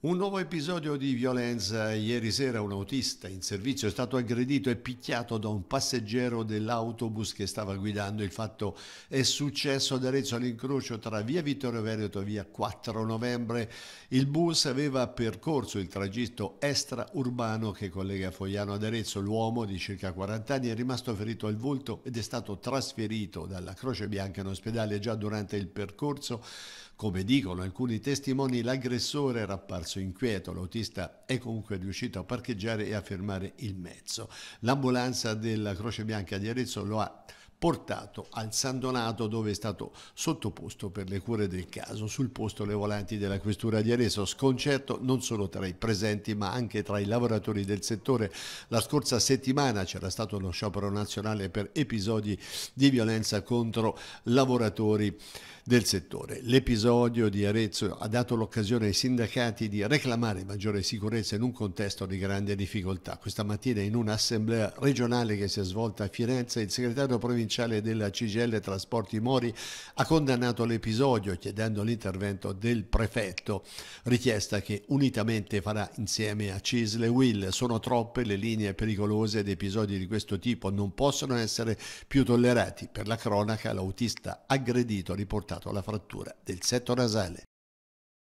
Un nuovo episodio di violenza. Ieri sera un autista in servizio è stato aggredito e picchiato da un passeggero dell'autobus che stava guidando. Il fatto è successo ad Arezzo all'incrocio tra via Vittorio Veneto e via 4 novembre. Il bus aveva percorso il tragitto extraurbano che collega Fogliano ad Arezzo. L'uomo di circa 40 anni è rimasto ferito al volto ed è stato trasferito dalla Croce Bianca in ospedale già durante il percorso. Come dicono alcuni testimoni, l'aggressore era apparso scalzo, inquieto, l'autista è comunque riuscito a parcheggiare e a fermare il mezzo. L'ambulanza della Croce Bianca di Arezzo lo ha portato al San Donato dove è stato sottoposto per le cure del caso. Sul posto le volanti della questura di Arezzo, sconcerto non solo tra i presenti ma anche tra i lavoratori del settore. La scorsa settimana c'era stato uno sciopero nazionale per episodi di violenza contro lavoratori del settore. L'episodio di Arezzo ha dato l'occasione ai sindacati di reclamare maggiore sicurezza in un contesto di grande difficoltà. Questa mattina in un'assemblea regionale che si è svolta a Firenze il segretario provinciale della CGL Trasporti Mori ha condannato l'episodio chiedendo l'intervento del prefetto, richiesta che unitamente farà insieme a Cisle Will. Sono troppe le linee pericolose ed episodi di questo tipo non possono essere più tollerati. Per la cronaca l'autista aggredito riportato associato alla frattura del setto nasale